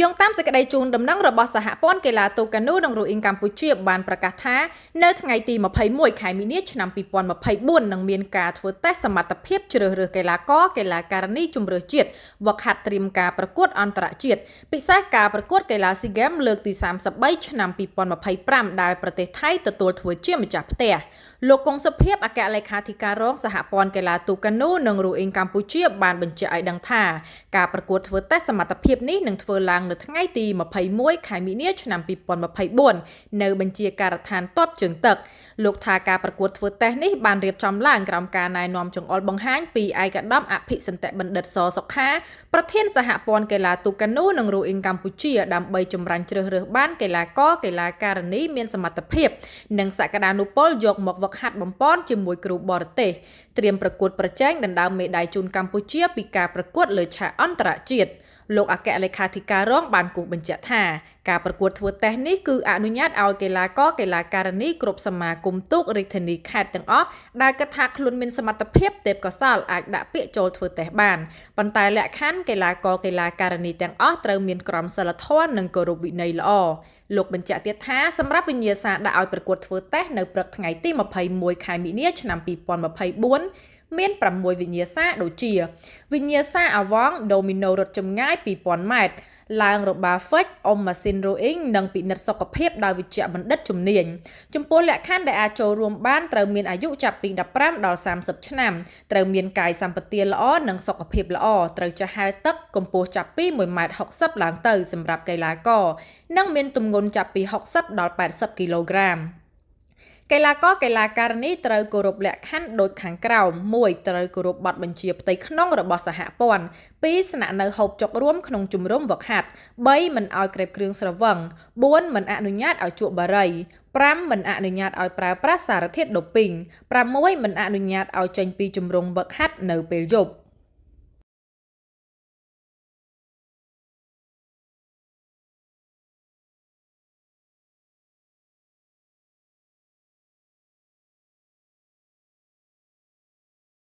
យោងតាមសេចក្តីជូនដំណឹងរបស់សហព័ន្ធកីឡាតូកានូនិងរូអ៊ីងកម្ពុជាបានប្រកាសថានៅថ្ងៃទី21ខែមីនាឆ្នាំ2024នឹងមានការធ្វើតេស្តសមត្ថភាពជ្រើសរើសកីឡាករកីឡាការិនីជម្រើសជាតិវឹកហាត់ត្រៀមការប្រកួតអន្តរជាតិពិសេសការប្រកួតកីឡា SEA Games លើកទី33ឆ្នាំ2025ដែលប្រទេសថៃទទួលធ្វើជាម្ចាស់ផ្ទះលោកកុងសុភាពអគ្គលេខាធិការរងសហព័ន្ធកីឡាទូកានូនិងរូអ៊ីងកម្ពុជាបានបញ្ជាក់ឲ្យដឹងថាការប្រកួតធ្វើតេស្តសមត្ថភាពនេះនឹងធ្វើឡើងឡើងនៅថ្ងៃទី21ខែមីនា ឆ្នាំ2024នៅបញ្ជាការដ្ឋានតបជើងទឹក លោកថាការប្រកួតធ្វើតេស្តនេះបានរៀបចំឡើងក្រោមការណែនាំចង្អុលបង្ហាញពីឯកឧត្តមអភិសន្តិបណ្ឌិតសសុខាប្រធានសហព័ន្ធកីឡាទូកានូនិងរូអ៊ីងកម្ពុជាដើម្បីចម្រាញ់ជ្រើសរើសបានកីឡាករកីឡាការិនីមានសមត្ថភាពនិងសក្តានុពលយក មកវឹកហាត់បំពន់ជាមួយគ្រូបរទេសត្រៀមប្រកួតប្រជែងដណ្ដើមមេដាយជូនកម្ពុជា ពីការប្រកួតលើឆាកអន្តរជាតិលោកអគ្គលេខាធិការរងបានគូសបញ្ជាក់ថាការប្រកួតធ្វើតេស្តនេះគឺអនុញ្ញាតឲ្យកីឡាករកីឡាការិនីគ្រប់សមាគមទូករាជធានីខេត្តទាំងអស់ដែលគិតថាខ្លួនមានសមត្ថភាពទេពកោសលអាចដាក់ពាក្យចូលធ្វើតេស្តបានប៉ុន្តែលក្ខខណ្ឌកីឡាករកីឡាការិនីទាំងអស់ត្រូវមានក្រមសីលធម៌និងគោរពវិន័យល្អលោកបញ្ជាក់ទៀតថាសម្រាប់វិញ្ញាសាដាក់ឲ្យប្រកួតធ្វើតេស្តនៅព្រឹកថ្ងៃទី21ខែមីនាឆ្នាំ2024មាន6វិញ្ញាសាដូចជា វិញ្ញាសាអាវង ដូមីណូរត់ចម្ងាយ2000ម៉ែត្រឡើងរបាហ្វិចអ៊ុំម៉ាស៊ីនរូអ៊ីងនិងពិនិត្យសុខភាពដោយវិជ្ជបណ្ឌិតជំនាញចំពោះលក្ខខណ្ឌដែលអាចចូលរួមបានត្រូវមានអាយុចាប់ពី15ដល់30ឆ្នាំត្រូវមានកាយសម្បទាល្អនិងសុខភាពល្អត្រូវចេះហែលទឹកកម្ពស់ចាប់ពី1.60ម៉ែត្រឡើងទៅសម្រាប់កីឡាករនិង មានទម្ងន់ចាប់ពី60ដល់80គីឡូក្រាម។កីឡាករកីឡាករនេះត្រូវគោរពលក្ខខណ្ឌដូចខាងក្រោម1ត្រូវគោរពបទបញ្ជាផ្ទៃក្នុងរបស់សហព័ន្ធ2ស្នាក់នៅហូបចុករួម ក្នុងជំរំវឹកហាត់3មិនឲ្យក្រេបគ្រឿងស្រវឹង4មិនអនុញ្ញាតឲ្យជក់បារី5មិនអនុញ្ញាតឲ្យប្រើប្រាស់សារធាតុ doping 6មិនអនុញ្ញាតឲ្យចេញពីជំរំវឹកហាត់នៅពេលយប់